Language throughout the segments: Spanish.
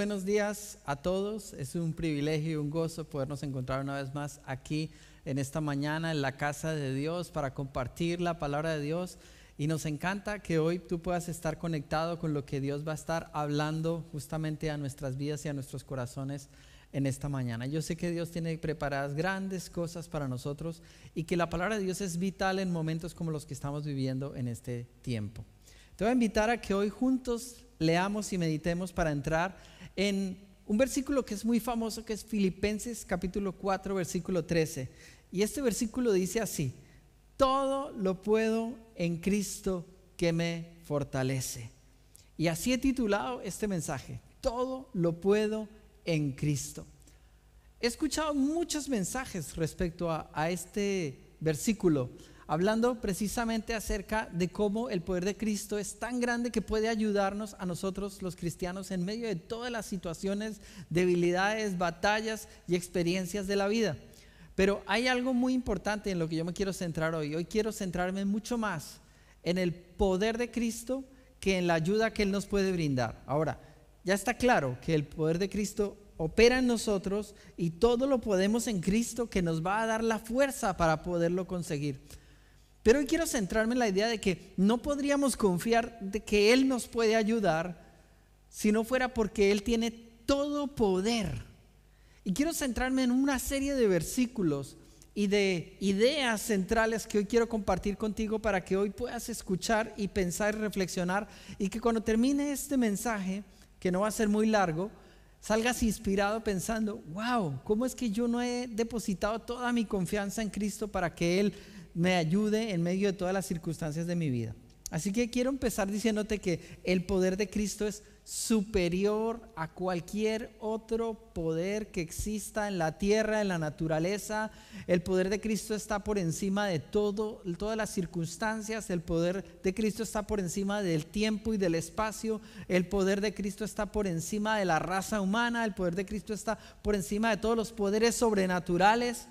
buenos días a todos. Es un privilegio y un gozo podernos encontrar una vez más aquí en esta mañana en la casa de Dios para compartir la palabra de Dios. Y nos encanta que hoy tú puedas estar conectado con lo que Dios va a estar hablando justamente a nuestras vidas y a nuestros corazones en esta mañana. Yo sé que Dios tiene preparadas grandes cosas para nosotros y que la palabra de Dios es vital en momentos como los que estamos viviendo en este tiempo. Te voy a invitar a que hoy juntos leamos y meditemos para entrar en un versículo que es muy famoso, que es Filipenses capítulo 4, versículo 13. Y este versículo dice así, todo lo puedo en Cristo que me fortalece. Y así he titulado este mensaje, todo lo puedo en Cristo. He escuchado muchos mensajes respecto a, este versículo, hablando precisamente acerca de cómo el poder de Cristo es tan grande que puede ayudarnos a nosotros los cristianos en medio de todas las situaciones, debilidades, batallas y experiencias de la vida. Pero hay algo muy importante en lo que yo me quiero centrar hoy. Hoy quiero centrarme mucho más en el poder de Cristo que en la ayuda que Él nos puede brindar. Ahora, ya está claro que el poder de Cristo opera en nosotros y todo lo podemos en Cristo que nos va a dar la fuerza para poderlo conseguir. Pero hoy quiero centrarme en la idea de que no podríamos confiar de que Él nos puede ayudar si no fuera porque Él tiene todo poder. Y quiero centrarme en una serie de versículos y de ideas centrales que hoy quiero compartir contigo para que hoy puedas escuchar y pensar y reflexionar y que cuando termine este mensaje, que no va a ser muy largo, salgas inspirado pensando, wow, ¿cómo es que yo no he depositado toda mi confianza en Cristo para que Él me ayude en medio de todas las circunstancias de mi vida. Así que quiero empezar diciéndote que el poder de Cristo es superior a cualquier otro poder que exista en la tierra, en la naturaleza. El poder de Cristo está por encima de todo, todas las circunstancias. El poder de Cristo está por encima del tiempo y del espacio. El poder de Cristo está por encima de la raza humana. El poder de Cristo está por encima de todos los poderes sobrenaturales.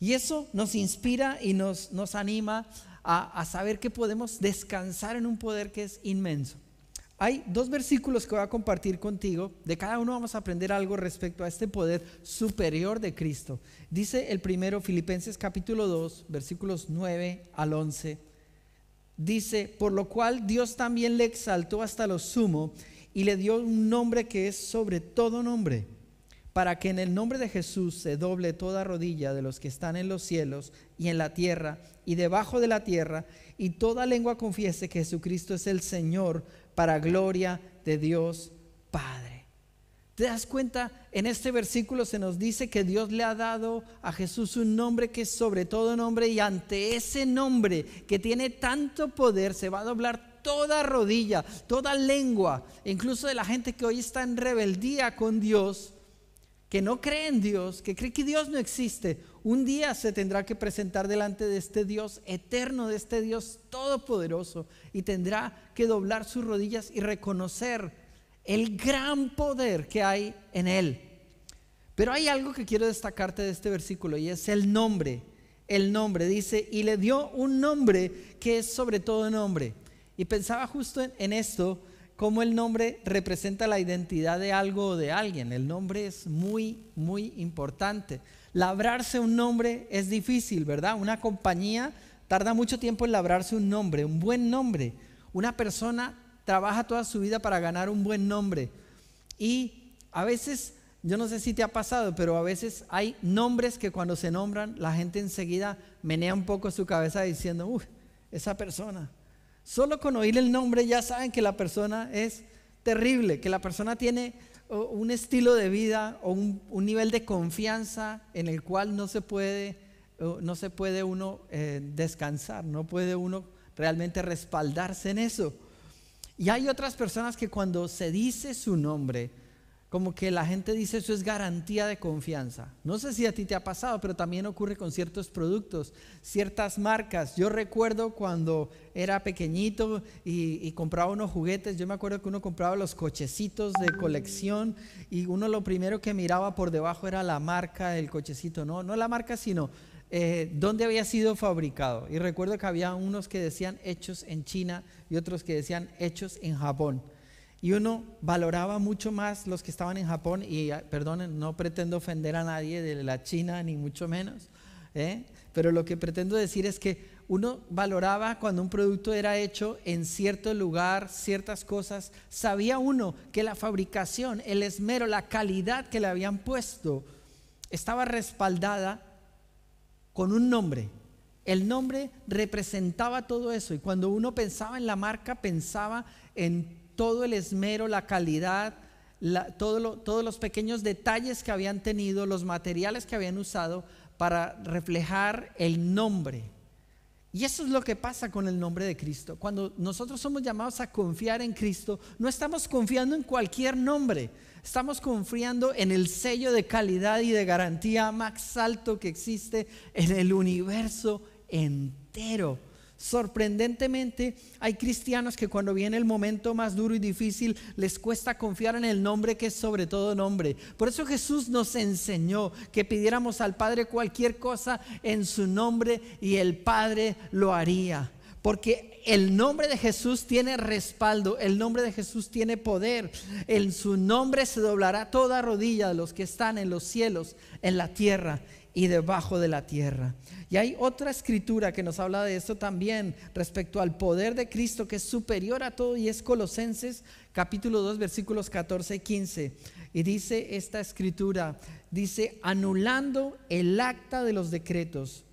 Y eso nos inspira y nos, anima a, a saber que podemos descansar en un poder que es inmenso. Hay dos versículos que voy a compartir contigo. De cada uno vamos a aprender algo respecto a este poder superior de Cristo. Dice el primero, Filipenses capítulo 2, versículos 9 al 11. Dice, por lo cual Dios también le exaltó hasta lo sumo y le dio un nombre que es sobre todo nombre para que en el nombre de Jesús se doble toda rodilla de los que están en los cielos y en la tierra y debajo de la tierra, y toda lengua confiese que Jesucristo es el Señor para gloria de Dios Padre. ¿Te das cuenta? En este versículo se nos dice que Dios le ha dado a Jesús un nombre que es sobre todo nombre y ante ese nombre que tiene tanto poder se va a doblar toda rodilla, toda lengua, incluso de la gente que hoy está en rebeldía con Dios, que no cree en Dios, que cree que Dios no existe, un día se tendrá que presentar delante de este Dios eterno, de este Dios todopoderoso, y tendrá que doblar sus rodillas y reconocer el gran poder que hay en Él. Pero hay algo que quiero destacarte de este versículo y es el nombre. El nombre dice, y le dio un nombre que es sobre todo nombre. Y pensaba justo en, en esto cómo el nombre representa la identidad de algo o de alguien. El nombre es muy, muy importante. Labrarse un nombre es difícil, ¿verdad? Una compañía tarda mucho tiempo en labrarse un nombre, un buen nombre. Una persona trabaja toda su vida para ganar un buen nombre. Y a veces, yo no sé si te ha pasado, pero a veces hay nombres que cuando se nombran, la gente enseguida menea un poco su cabeza diciendo, uff, esa persona, Solo con oír el nombre ya saben que la persona es terrible, que la persona tiene un estilo de vida o un, nivel de confianza en el cual no se puede, no se puede uno eh, descansar, no puede uno realmente respaldarse en eso. Y hay otras personas que cuando se dice su nombre, como que la gente dice eso es garantía de confianza. No sé si a ti te ha pasado, pero también ocurre con ciertos productos, ciertas marcas. Yo recuerdo cuando era pequeñito y, compraba unos juguetes, yo me acuerdo que uno compraba los cochecitos de colección y uno lo primero que miraba por debajo era la marca del cochecito, no, no la marca, sino eh, dónde había sido fabricado. Y recuerdo que había unos que decían hechos en China y otros que decían hechos en Japón y uno valoraba mucho más los que estaban en Japón, y ah, perdonen, no pretendo ofender a nadie de la China, ni mucho menos, ¿eh? pero lo que pretendo decir es que uno valoraba cuando un producto era hecho en cierto lugar, ciertas cosas, sabía uno que la fabricación, el esmero, la calidad que le habían puesto estaba respaldada con un nombre. El nombre representaba todo eso y cuando uno pensaba en la marca, pensaba en todo el esmero, la calidad, todos los pequeños detalles que habían tenido, los materiales que habían usado para reflejar el nombre. Y eso es lo que pasa con el nombre de Cristo. Cuando nosotros somos llamados a confiar en Cristo, no estamos confiando en cualquier nombre, estamos confiando en el sello de calidad y de garantía más alto que existe en el universo entero. Sorprendentemente, hay cristianos que cuando viene el momento más duro y difícil les cuesta confiar en el nombre que es sobre todo nombre. Por eso Jesús nos enseñó que pidiéramos al Padre cualquier cosa en su nombre y el Padre lo haría. Porque el nombre de Jesús tiene respaldo, el nombre de Jesús tiene poder. En su nombre se doblará toda rodilla de los que están en los cielos, en la tierra y debajo de la tierra. Y hay otra escritura que nos habla de esto también respecto al poder de Cristo que es superior a todo y es Colosenses capítulo 2 versículos 14 y 15. Y dice esta escritura, dice, anulando el acta de los decretos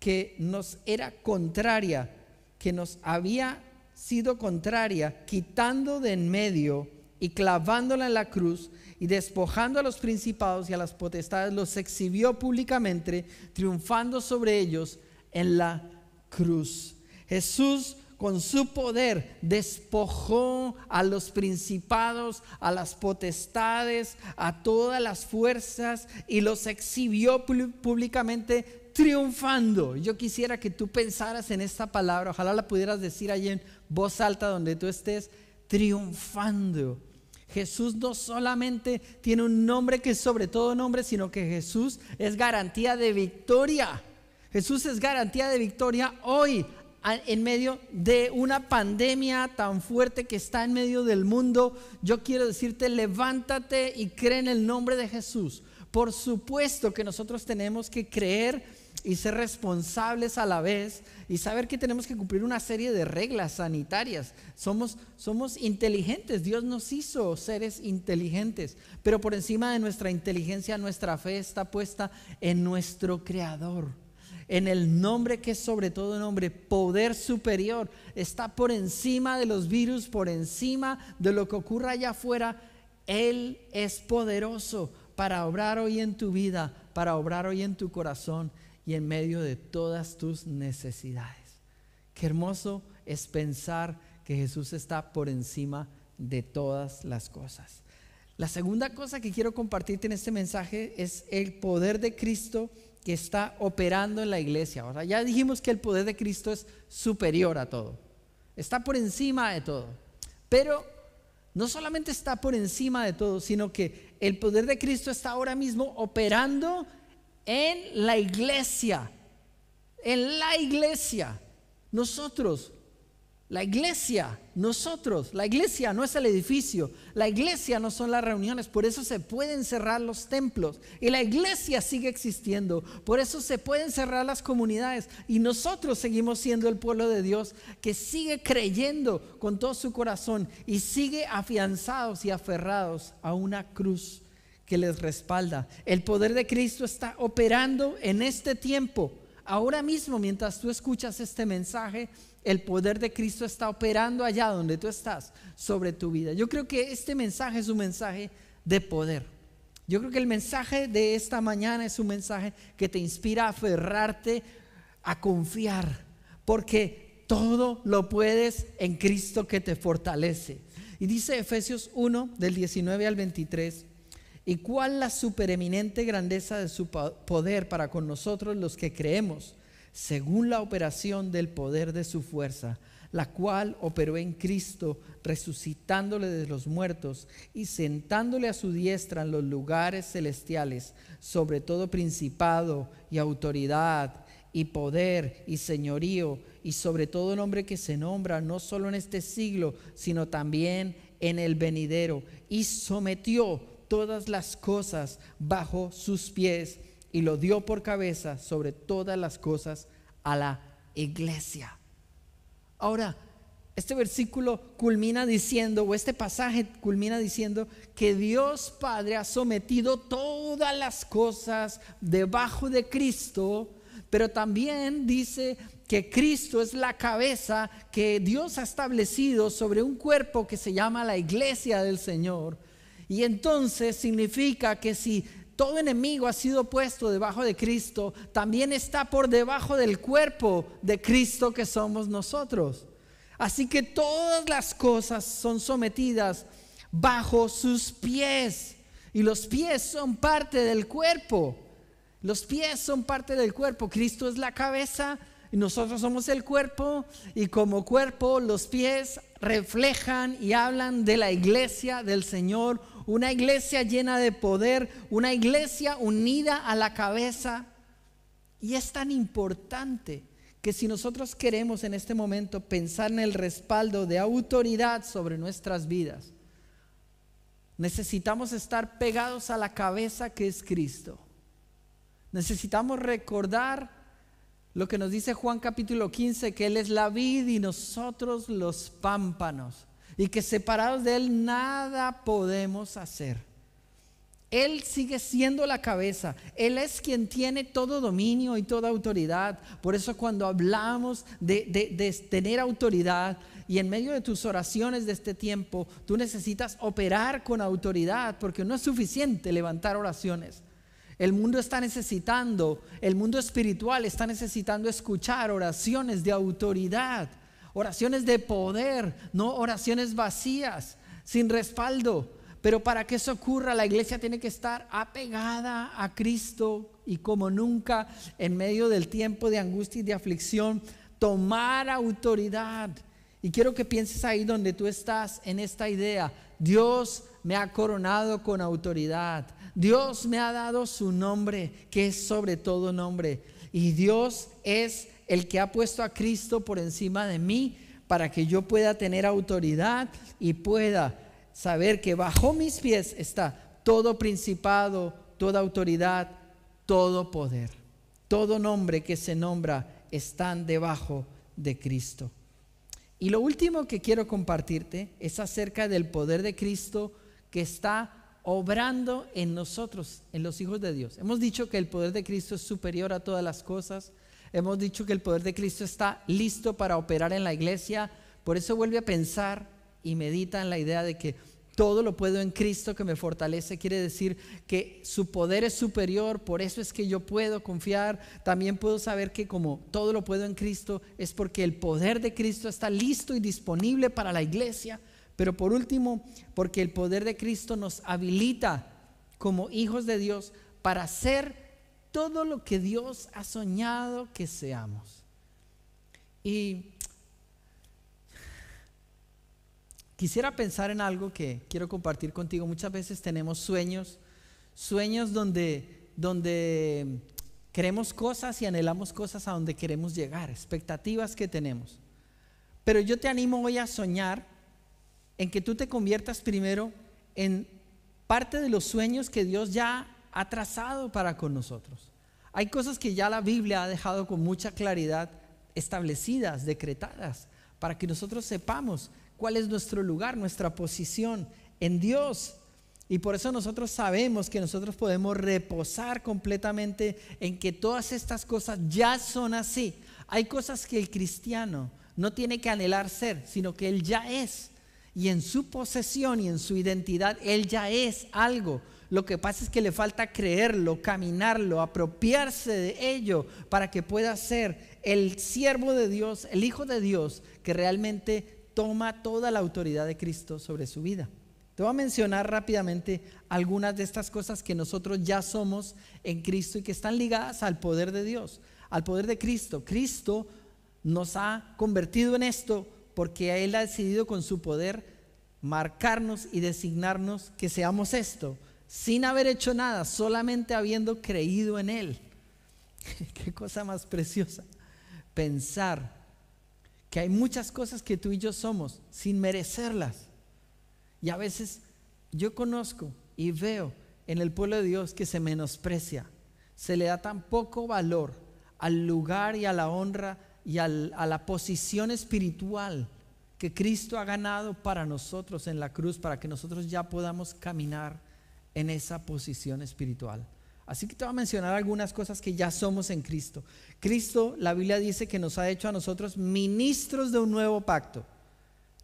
que nos era contraria, que nos había sido contraria, quitando de en medio y clavándola en la cruz y despojando a los principados y a las potestades, los exhibió públicamente, triunfando sobre ellos en la cruz. Jesús con su poder despojó a los principados, a las potestades, a todas las fuerzas y los exhibió públicamente triunfando. Yo quisiera que tú pensaras en esta palabra, ojalá la pudieras decir allí en voz alta donde tú estés triunfando. Jesús no solamente tiene un nombre que es sobre todo nombre, sino que Jesús es garantía de victoria. Jesús es garantía de victoria hoy en medio de una pandemia tan fuerte que está en medio del mundo. Yo quiero decirte, levántate y cree en el nombre de Jesús. Por supuesto que nosotros tenemos que creer y ser responsables a la vez y saber que tenemos que cumplir una serie de reglas sanitarias. Somos, somos inteligentes, Dios nos hizo seres inteligentes, pero por encima de nuestra inteligencia, nuestra fe está puesta en nuestro Creador, en el nombre que es sobre todo nombre, poder superior, está por encima de los virus, por encima de lo que ocurra allá afuera. Él es poderoso para obrar hoy en tu vida, para obrar hoy en tu corazón y en medio de todas tus necesidades. Qué hermoso es pensar que Jesús está por encima de todas las cosas. La segunda cosa que quiero compartirte en este mensaje es el poder de Cristo que está operando en la iglesia. Ahora, ya dijimos que el poder de Cristo es superior a todo, está por encima de todo. Pero no solamente está por encima de todo, sino que el poder de Cristo está ahora mismo operando en la iglesia, en la iglesia, nosotros, la iglesia, nosotros, la iglesia no es el edificio, la iglesia no son las reuniones, por eso se pueden cerrar los templos y la iglesia sigue existiendo, por eso se pueden cerrar las comunidades y nosotros seguimos siendo el pueblo de Dios que sigue creyendo con todo su corazón y sigue afianzados y aferrados a una cruz que les respalda. El poder de Cristo está operando en este tiempo. Ahora mismo, mientras tú escuchas este mensaje, el poder de Cristo está operando allá donde tú estás sobre tu vida. Yo creo que este mensaje es un mensaje de poder. Yo creo que el mensaje de esta mañana es un mensaje que te inspira a aferrarte, a confiar, porque todo lo puedes en Cristo que te fortalece. Y dice Efesios 1 del 19 al 23 y cuál la supereminente grandeza de su poder para con nosotros los que creemos, según la operación del poder de su fuerza, la cual operó en Cristo, resucitándole de los muertos y sentándole a su diestra en los lugares celestiales, sobre todo principado y autoridad y poder y señorío, y sobre todo nombre que se nombra no solo en este siglo, sino también en el venidero, y sometió todas las cosas bajo sus pies y lo dio por cabeza sobre todas las cosas a la iglesia. Ahora, este versículo culmina diciendo, o este pasaje culmina diciendo, que Dios Padre ha sometido todas las cosas debajo de Cristo, pero también dice que Cristo es la cabeza que Dios ha establecido sobre un cuerpo que se llama la iglesia del Señor. Y entonces significa que si todo enemigo ha sido puesto debajo de Cristo, también está por debajo del cuerpo de Cristo que somos nosotros. Así que todas las cosas son sometidas bajo sus pies. Y los pies son parte del cuerpo. Los pies son parte del cuerpo. Cristo es la cabeza y nosotros somos el cuerpo. Y como cuerpo, los pies reflejan y hablan de la iglesia del Señor una iglesia llena de poder, una iglesia unida a la cabeza. Y es tan importante que si nosotros queremos en este momento pensar en el respaldo de autoridad sobre nuestras vidas, necesitamos estar pegados a la cabeza que es Cristo. Necesitamos recordar lo que nos dice Juan capítulo 15, que Él es la vid y nosotros los pámpanos y que separados de Él nada podemos hacer. Él sigue siendo la cabeza. Él es quien tiene todo dominio y toda autoridad. Por eso cuando hablamos de, tener autoridad y en medio de tus oraciones de este tiempo, tú necesitas operar con autoridad porque no es suficiente levantar oraciones. El mundo está necesitando, el mundo espiritual está necesitando escuchar oraciones de autoridad oraciones de poder, no oraciones vacías, sin respaldo. Pero para que eso ocurra, la iglesia tiene que estar apegada a Cristo y como nunca, en medio del tiempo de angustia y de aflicción, tomar autoridad. Y quiero que pienses ahí donde tú estás en esta idea. Dios me ha coronado con autoridad. Dios me ha dado su nombre, que es sobre todo nombre. Y Dios es el que ha puesto a Cristo por encima de mí para que yo pueda tener autoridad y pueda saber que bajo mis pies está todo principado, toda autoridad, todo poder. Todo nombre que se nombra están debajo de Cristo. Y lo último que quiero compartirte es acerca del poder de Cristo que está obrando en nosotros, en los hijos de Dios. Hemos dicho que el poder de Cristo es superior a todas las cosas, hemos dicho que el poder de Cristo está listo para operar en la iglesia. Por eso vuelve a pensar y medita en la idea de que todo lo puedo en Cristo que me fortalece. Quiere decir que su poder es superior, por eso es que yo puedo confiar. También puedo saber que como todo lo puedo en Cristo es porque el poder de Cristo está listo y disponible para la iglesia. Pero por último, porque el poder de Cristo nos habilita como hijos de Dios para ser todo lo que Dios ha soñado que seamos. Y quisiera pensar en algo que quiero compartir contigo. Muchas veces tenemos sueños, sueños donde, donde queremos cosas y anhelamos cosas a donde queremos llegar, expectativas que tenemos. Pero yo te animo hoy a soñar en que tú te conviertas primero en parte de los sueños que Dios ya ha trazado para con nosotros. Hay cosas que ya la Biblia ha dejado con mucha claridad establecidas, decretadas, para que nosotros sepamos cuál es nuestro lugar, nuestra posición en Dios. Y por eso nosotros sabemos que nosotros podemos reposar completamente en que todas estas cosas ya son así. Hay cosas que el cristiano no tiene que anhelar ser, sino que él ya es. Y en su posesión y en su identidad, él ya es algo. Lo que pasa es que le falta creerlo, caminarlo, apropiarse de ello para que pueda ser el siervo de Dios, el hijo de Dios, que realmente toma toda la autoridad de Cristo sobre su vida. Te voy a mencionar rápidamente algunas de estas cosas que nosotros ya somos en Cristo y que están ligadas al poder de Dios, al poder de Cristo. Cristo nos ha convertido en esto porque Él ha decidido con su poder marcarnos y designarnos que seamos esto sin haber hecho nada, solamente habiendo creído en Él. Qué cosa más preciosa. Pensar que hay muchas cosas que tú y yo somos sin merecerlas. Y a veces yo conozco y veo en el pueblo de Dios que se menosprecia, se le da tan poco valor al lugar y a la honra y a la posición espiritual que Cristo ha ganado para nosotros en la cruz, para que nosotros ya podamos caminar en esa posición espiritual. Así que te voy a mencionar algunas cosas que ya somos en Cristo. Cristo, la Biblia dice que nos ha hecho a nosotros ministros de un nuevo pacto.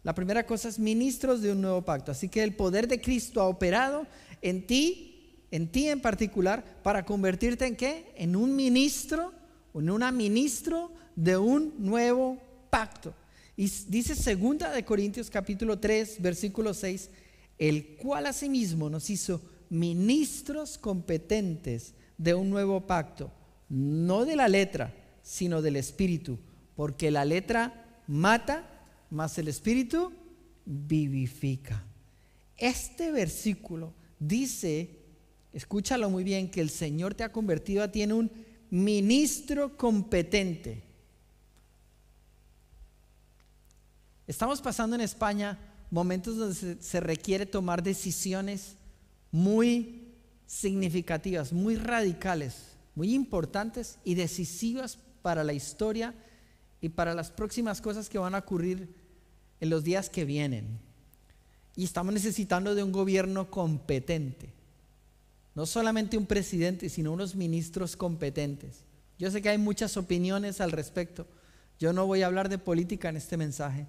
La primera cosa es ministros de un nuevo pacto. Así que el poder de Cristo ha operado en ti, en ti en particular, para convertirte en qué? En un ministro, en una ministro de un nuevo pacto. Y dice segunda de Corintios capítulo 3, versículo 6, el cual asimismo nos hizo ministros competentes de un nuevo pacto, no de la letra, sino del espíritu, porque la letra mata, mas el espíritu vivifica. Este versículo dice, escúchalo muy bien, que el Señor te ha convertido a ti en un ministro competente. Estamos pasando en España momentos donde se, requiere tomar decisiones muy significativas, muy radicales, muy importantes y decisivas para la historia y para las próximas cosas que van a ocurrir en los días que vienen. Y estamos necesitando de un gobierno competente. No solamente un presidente, sino unos ministros competentes. Yo sé que hay muchas opiniones al respecto. Yo no voy a hablar de política en este mensaje,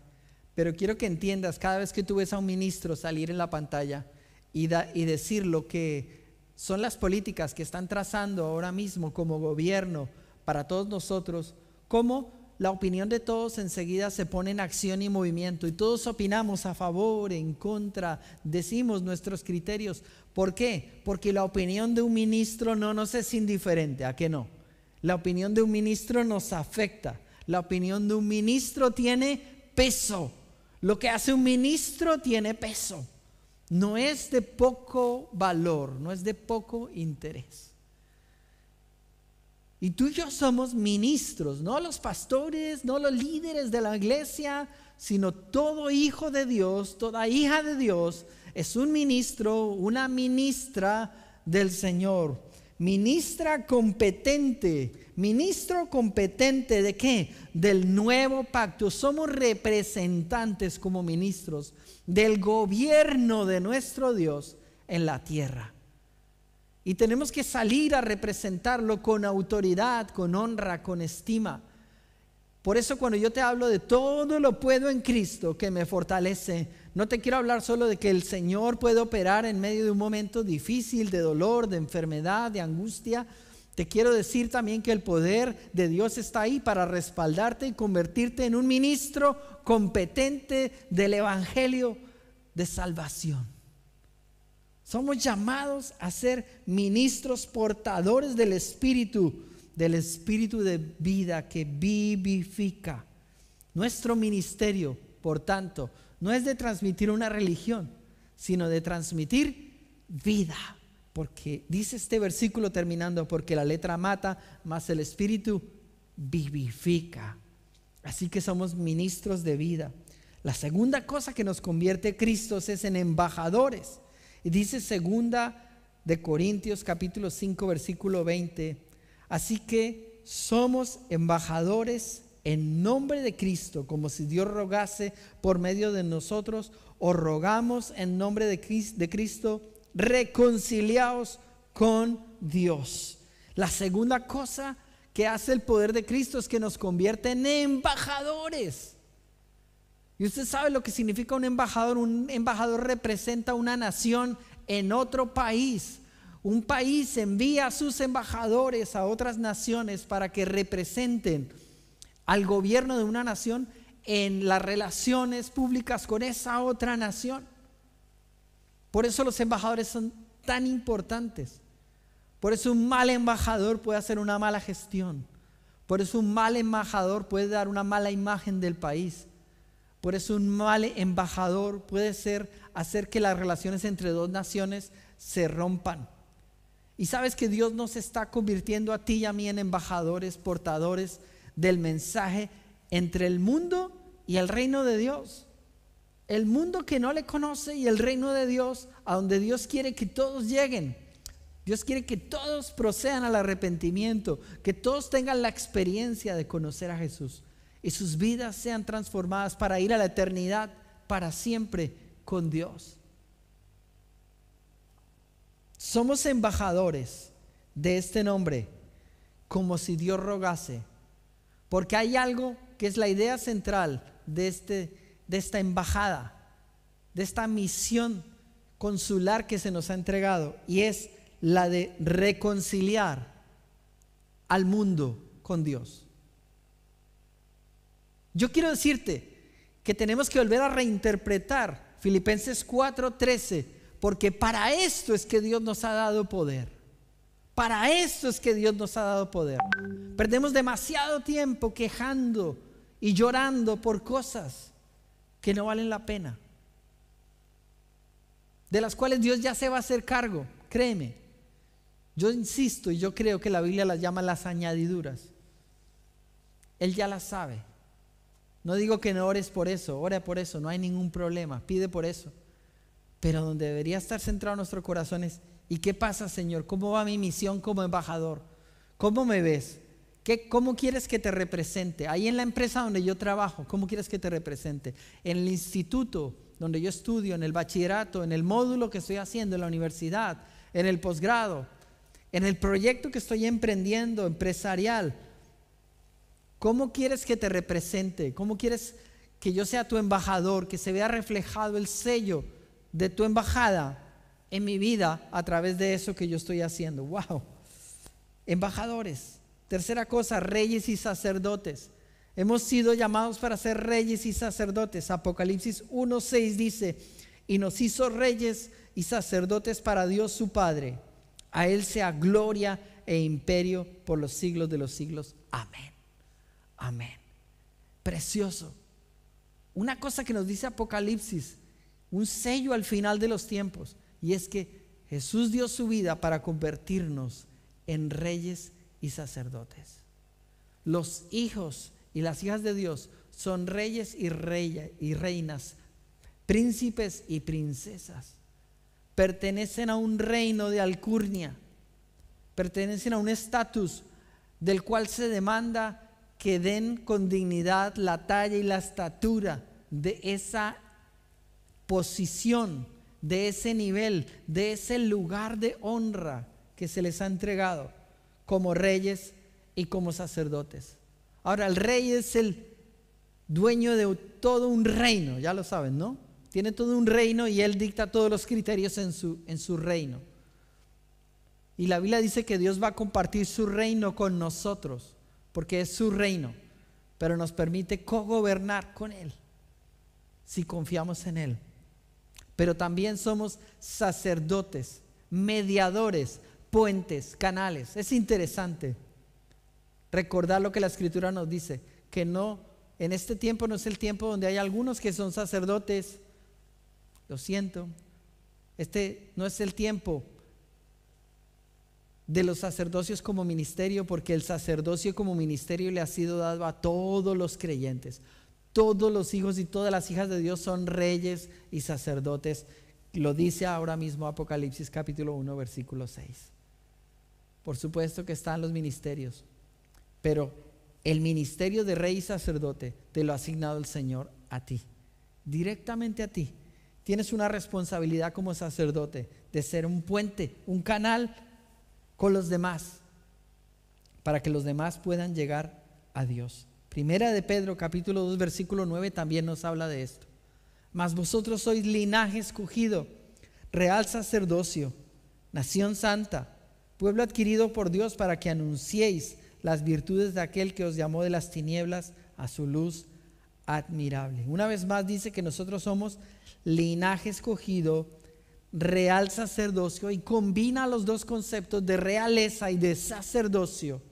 pero quiero que entiendas, cada vez que tú ves a un ministro salir en la pantalla, y, decir lo que son las políticas que están trazando ahora mismo como gobierno para todos nosotros, cómo la opinión de todos enseguida se pone en acción y movimiento y todos opinamos a favor, en contra, decimos nuestros criterios. ¿Por qué? Porque la opinión de un ministro no nos es indiferente, ¿a qué no? La opinión de un ministro nos afecta, la opinión de un ministro tiene peso, lo que hace un ministro tiene peso no es de poco valor, no es de poco interés. Y tú y yo somos ministros, no los pastores, no los líderes de la iglesia, sino todo hijo de Dios, toda hija de Dios es un ministro, una ministra del Señor ministra competente, ministro competente de qué? Del nuevo pacto. Somos representantes como ministros del gobierno de nuestro Dios en la tierra. Y tenemos que salir a representarlo con autoridad, con honra, con estima. Por eso cuando yo te hablo de todo lo puedo en Cristo que me fortalece, no te quiero hablar solo de que el Señor puede operar en medio de un momento difícil, de dolor, de enfermedad, de angustia. Te quiero decir también que el poder de Dios está ahí para respaldarte y convertirte en un ministro competente del Evangelio de salvación. Somos llamados a ser ministros portadores del Espíritu, del Espíritu de vida que vivifica. Nuestro ministerio, por tanto, no es de transmitir una religión, sino de transmitir vida. Porque dice este versículo terminando, porque la letra mata, mas el espíritu vivifica. Así que somos ministros de vida. La segunda cosa que nos convierte Cristo es en embajadores. Y dice segunda de Corintios capítulo 5 versículo 20. Así que somos embajadores en nombre de Cristo, como si Dios rogase por medio de nosotros, O rogamos en nombre de Cristo, reconciliaos con Dios. La segunda cosa que hace el poder de Cristo es que nos convierte en embajadores. Y usted sabe lo que significa un embajador. Un embajador representa una nación en otro país. Un país envía a sus embajadores a otras naciones para que representen al gobierno de una nación en las relaciones públicas con esa otra nación. Por eso los embajadores son tan importantes. Por eso un mal embajador puede hacer una mala gestión. Por eso un mal embajador puede dar una mala imagen del país. Por eso un mal embajador puede ser hacer que las relaciones entre dos naciones se rompan. Y sabes que Dios nos está convirtiendo a ti y a mí en embajadores, portadores del mensaje entre el mundo y el reino de Dios. El mundo que no le conoce y el reino de Dios, a donde Dios quiere que todos lleguen. Dios quiere que todos procedan al arrepentimiento, que todos tengan la experiencia de conocer a Jesús y sus vidas sean transformadas para ir a la eternidad, para siempre con Dios. Somos embajadores de este nombre, como si Dios rogase porque hay algo que es la idea central de, este, de esta embajada, de esta misión consular que se nos ha entregado, y es la de reconciliar al mundo con Dios. Yo quiero decirte que tenemos que volver a reinterpretar Filipenses 4:13, porque para esto es que Dios nos ha dado poder. Para eso es que Dios nos ha dado poder. Perdemos demasiado tiempo quejando y llorando por cosas que no valen la pena, de las cuales Dios ya se va a hacer cargo, créeme. Yo insisto y yo creo que la Biblia las llama las añadiduras. Él ya las sabe. No digo que no ores por eso, ora por eso, no hay ningún problema, pide por eso. Pero donde debería estar centrado nuestro corazón es ¿Y qué pasa, Señor? ¿Cómo va mi misión como embajador? ¿Cómo me ves? ¿Qué, ¿Cómo quieres que te represente? Ahí en la empresa donde yo trabajo, ¿cómo quieres que te represente? En el instituto donde yo estudio, en el bachillerato, en el módulo que estoy haciendo, en la universidad, en el posgrado, en el proyecto que estoy emprendiendo, empresarial. ¿Cómo quieres que te represente? ¿Cómo quieres que yo sea tu embajador? Que se vea reflejado el sello de tu embajada en mi vida a través de eso que yo estoy haciendo. ¡Wow! Embajadores. Tercera cosa, reyes y sacerdotes. Hemos sido llamados para ser reyes y sacerdotes. Apocalipsis 1.6 dice, y nos hizo reyes y sacerdotes para Dios su Padre. A Él sea gloria e imperio por los siglos de los siglos. Amén. Amén. Precioso. Una cosa que nos dice Apocalipsis, un sello al final de los tiempos. Y es que Jesús dio su vida para convertirnos en reyes y sacerdotes. Los hijos y las hijas de Dios son reyes y, reyes y reinas, príncipes y princesas. Pertenecen a un reino de alcurnia, pertenecen a un estatus del cual se demanda que den con dignidad la talla y la estatura de esa posición de ese nivel, de ese lugar de honra que se les ha entregado como reyes y como sacerdotes. Ahora, el rey es el dueño de todo un reino, ya lo saben, ¿no? Tiene todo un reino y él dicta todos los criterios en su, en su reino. Y la Biblia dice que Dios va a compartir su reino con nosotros, porque es su reino, pero nos permite gobernar con Él, si confiamos en Él pero también somos sacerdotes, mediadores, puentes, canales. Es interesante recordar lo que la escritura nos dice, que no, en este tiempo no es el tiempo donde hay algunos que son sacerdotes, lo siento, este no es el tiempo de los sacerdocios como ministerio, porque el sacerdocio como ministerio le ha sido dado a todos los creyentes. Todos los hijos y todas las hijas de Dios son reyes y sacerdotes. Lo dice ahora mismo Apocalipsis capítulo 1, versículo 6. Por supuesto que están los ministerios, pero el ministerio de rey y sacerdote te lo ha asignado el Señor a ti, directamente a ti. Tienes una responsabilidad como sacerdote de ser un puente, un canal con los demás, para que los demás puedan llegar a Dios. Primera de Pedro, capítulo 2, versículo 9, también nos habla de esto. Mas vosotros sois linaje escogido, real sacerdocio, nación santa, pueblo adquirido por Dios para que anunciéis las virtudes de aquel que os llamó de las tinieblas a su luz admirable. Una vez más dice que nosotros somos linaje escogido, real sacerdocio y combina los dos conceptos de realeza y de sacerdocio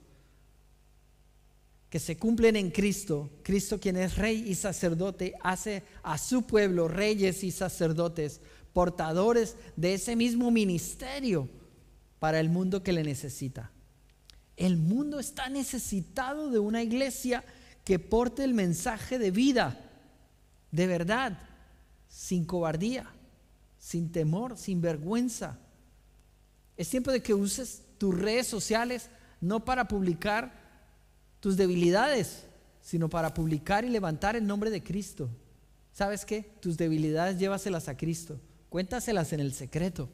que se cumplen en Cristo, Cristo quien es rey y sacerdote, hace a su pueblo reyes y sacerdotes, portadores de ese mismo ministerio para el mundo que le necesita. El mundo está necesitado de una iglesia que porte el mensaje de vida, de verdad, sin cobardía, sin temor, sin vergüenza. Es tiempo de que uses tus redes sociales no para publicar tus debilidades, sino para publicar y levantar el nombre de Cristo. ¿Sabes qué? Tus debilidades llévaselas a Cristo. Cuéntaselas en el secreto,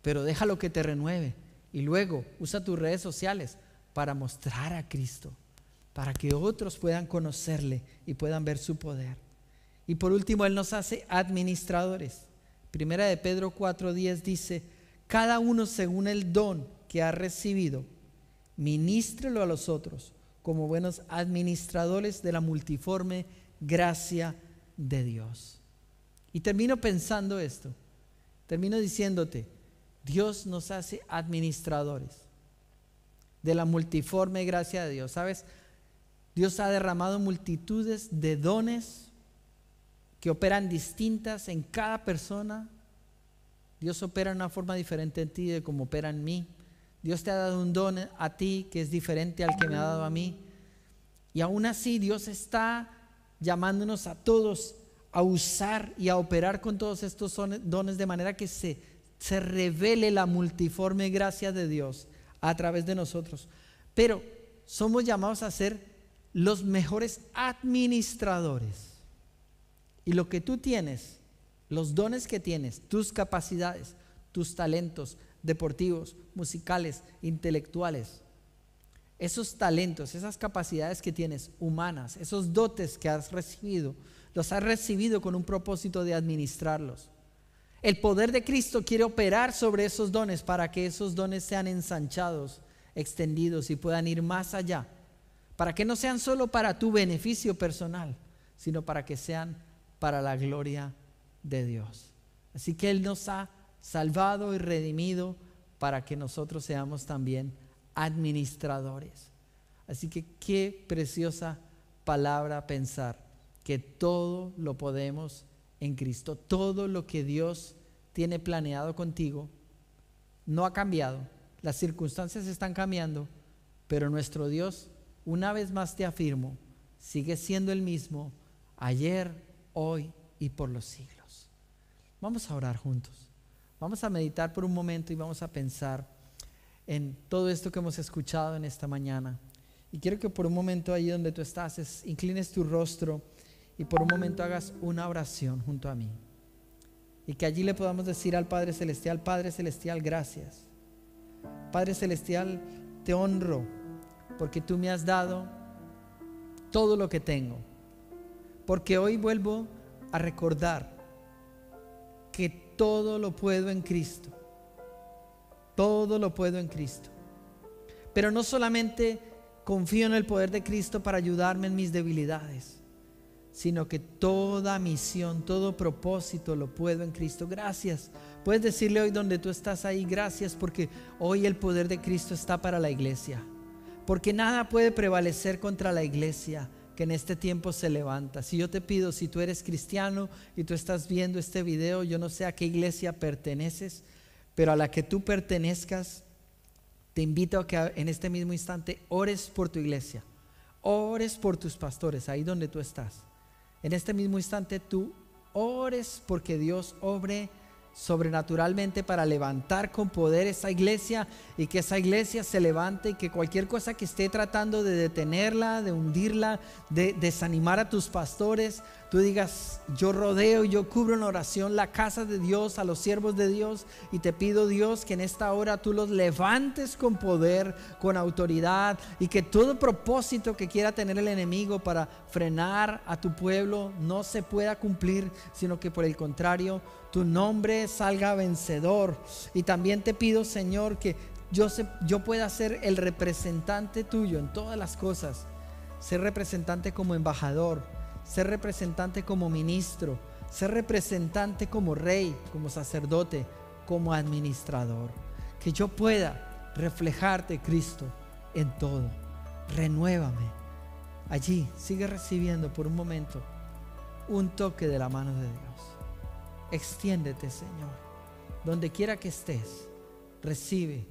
pero déjalo que te renueve. Y luego usa tus redes sociales para mostrar a Cristo, para que otros puedan conocerle y puedan ver su poder. Y por último, Él nos hace administradores. Primera de Pedro 4.10 dice, cada uno según el don que ha recibido, ministrelo a los otros como buenos administradores de la multiforme gracia de Dios. Y termino pensando esto, termino diciéndote, Dios nos hace administradores de la multiforme gracia de Dios. ¿Sabes? Dios ha derramado multitudes de dones que operan distintas en cada persona. Dios opera de una forma diferente en ti de como opera en mí. Dios te ha dado un don a ti que es diferente al que me ha dado a mí. Y aún así Dios está llamándonos a todos a usar y a operar con todos estos dones de manera que se, se revele la multiforme gracia de Dios a través de nosotros. Pero somos llamados a ser los mejores administradores. Y lo que tú tienes, los dones que tienes, tus capacidades, tus talentos, deportivos, musicales, intelectuales. Esos talentos, esas capacidades que tienes humanas, esos dotes que has recibido, los has recibido con un propósito de administrarlos. El poder de Cristo quiere operar sobre esos dones para que esos dones sean ensanchados, extendidos y puedan ir más allá. Para que no sean solo para tu beneficio personal, sino para que sean para la gloria de Dios. Así que Él nos ha salvado y redimido para que nosotros seamos también administradores. Así que qué preciosa palabra pensar que todo lo podemos en Cristo, todo lo que Dios tiene planeado contigo no ha cambiado, las circunstancias están cambiando, pero nuestro Dios, una vez más te afirmo, sigue siendo el mismo ayer, hoy y por los siglos. Vamos a orar juntos. Vamos a meditar por un momento y vamos a pensar en todo esto que hemos escuchado en esta mañana. Y quiero que por un momento ahí donde tú estás, inclines tu rostro y por un momento hagas una oración junto a mí. Y que allí le podamos decir al Padre Celestial, Padre Celestial, gracias. Padre Celestial, te honro porque tú me has dado todo lo que tengo. Porque hoy vuelvo a recordar que todo lo puedo en Cristo. Todo lo puedo en Cristo. Pero no solamente confío en el poder de Cristo para ayudarme en mis debilidades, sino que toda misión, todo propósito lo puedo en Cristo. Gracias. Puedes decirle hoy donde tú estás ahí, gracias porque hoy el poder de Cristo está para la iglesia. Porque nada puede prevalecer contra la iglesia que en este tiempo se levanta. Si yo te pido, si tú eres cristiano y tú estás viendo este video, yo no sé a qué iglesia perteneces, pero a la que tú pertenezcas, te invito a que en este mismo instante ores por tu iglesia, ores por tus pastores, ahí donde tú estás. En este mismo instante tú ores porque Dios obre sobrenaturalmente para levantar con poder esa iglesia y que esa iglesia se levante y que cualquier cosa que esté tratando de detenerla, de hundirla, de desanimar a tus pastores, tú digas, yo rodeo, yo cubro en oración la casa de Dios, a los siervos de Dios y te pido Dios que en esta hora tú los levantes con poder, con autoridad y que todo propósito que quiera tener el enemigo para frenar a tu pueblo no se pueda cumplir, sino que por el contrario, tu nombre salga vencedor. Y también te pido, Señor, que yo, yo pueda ser el representante tuyo en todas las cosas. Ser representante como embajador, ser representante como ministro, ser representante como rey, como sacerdote, como administrador. Que yo pueda reflejarte, Cristo, en todo. Renuévame. Allí sigue recibiendo por un momento un toque de la mano de Dios extiéndete, Señor. Donde quiera que estés, recibe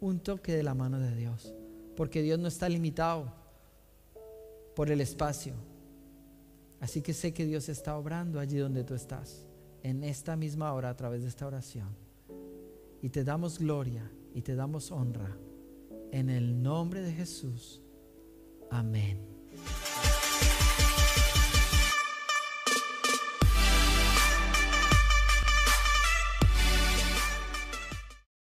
un toque de la mano de Dios. Porque Dios no está limitado por el espacio. Así que sé que Dios está obrando allí donde tú estás, en esta misma hora a través de esta oración. Y te damos gloria y te damos honra. En el nombre de Jesús. Amén.